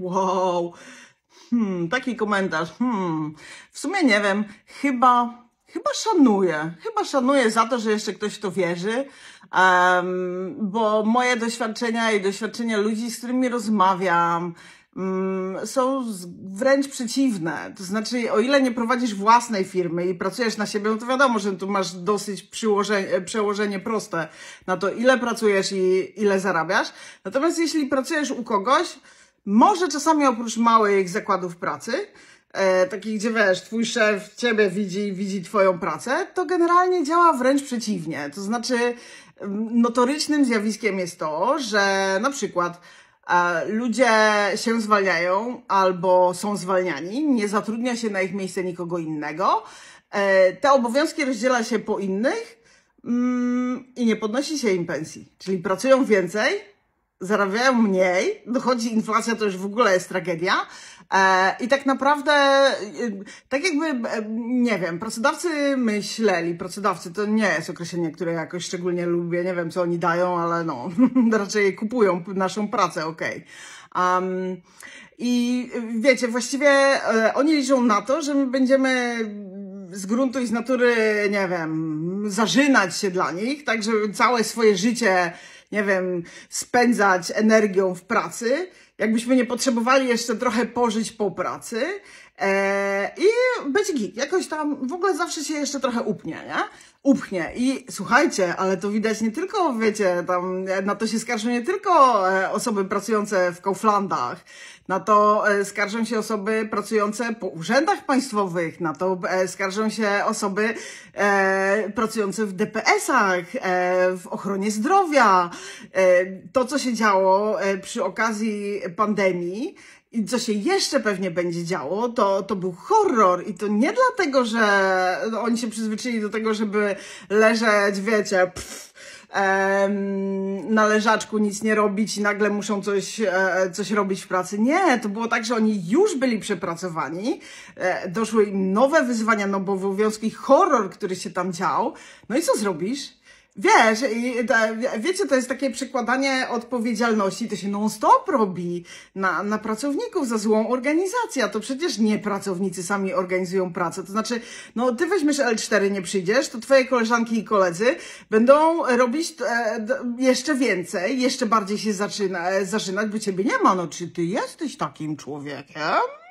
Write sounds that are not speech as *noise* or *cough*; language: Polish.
Wow, hmm, taki komentarz, hmm, w sumie nie wiem, chyba, chyba szanuję, chyba szanuję za to, że jeszcze ktoś w to wierzy, um, bo moje doświadczenia i doświadczenia ludzi, z którymi rozmawiam, um, są wręcz przeciwne. To znaczy, o ile nie prowadzisz własnej firmy i pracujesz na siebie, no to wiadomo, że tu masz dosyć przełożenie proste na to, ile pracujesz i ile zarabiasz. Natomiast jeśli pracujesz u kogoś, może czasami oprócz małych zakładów pracy, e, takich, gdzie wiesz, twój szef ciebie widzi, widzi twoją pracę, to generalnie działa wręcz przeciwnie. To znaczy, mm, notorycznym zjawiskiem jest to, że na przykład e, ludzie się zwalniają albo są zwalniani, nie zatrudnia się na ich miejsce nikogo innego, e, te obowiązki rozdziela się po innych mm, i nie podnosi się im pensji, czyli pracują więcej, zarabiają mniej, dochodzi inflacja, to już w ogóle jest tragedia. E, I tak naprawdę, e, tak jakby, e, nie wiem, pracodawcy myśleli, pracodawcy to nie jest określenie, które jakoś szczególnie lubię, nie wiem co oni dają, ale no, *laughs* raczej kupują naszą pracę, okej. Okay. Um, I wiecie, właściwie oni liczą na to, że my będziemy z gruntu i z natury, nie wiem, zażynać się dla nich, tak, że całe swoje życie nie wiem, spędzać energią w pracy, jakbyśmy nie potrzebowali jeszcze trochę pożyć po pracy, E, i być git. Jakoś tam w ogóle zawsze się jeszcze trochę upnie, nie? Upchnie. I słuchajcie, ale to widać nie tylko, wiecie, tam e, na to się skarżą nie tylko e, osoby pracujące w Kauflandach, na to skarżą się osoby pracujące po urzędach państwowych, na to skarżą się osoby pracujące w DPS-ach, w ochronie zdrowia. to, co się działo przy okazji pandemii, i co się jeszcze pewnie będzie działo, to, to był horror. I to nie dlatego, że oni się przyzwyczaili do tego, żeby leżeć, wiecie, pff, em, na leżaczku nic nie robić i nagle muszą coś, e, coś robić w pracy. Nie, to było tak, że oni już byli przepracowani, e, doszły im nowe wyzwania, no bo obowiązki horror, który się tam dział. No i co zrobisz? Wiesz, i, wiecie, to jest takie przekładanie odpowiedzialności, to się non-stop robi na, na pracowników za złą organizację, a to przecież nie pracownicy sami organizują pracę. To znaczy, no ty weźmiesz L4, nie przyjdziesz, to twoje koleżanki i koledzy będą robić e, jeszcze więcej, jeszcze bardziej się zaczyna, e, zaczynać, bo ciebie nie ma. No czy ty jesteś takim człowiekiem?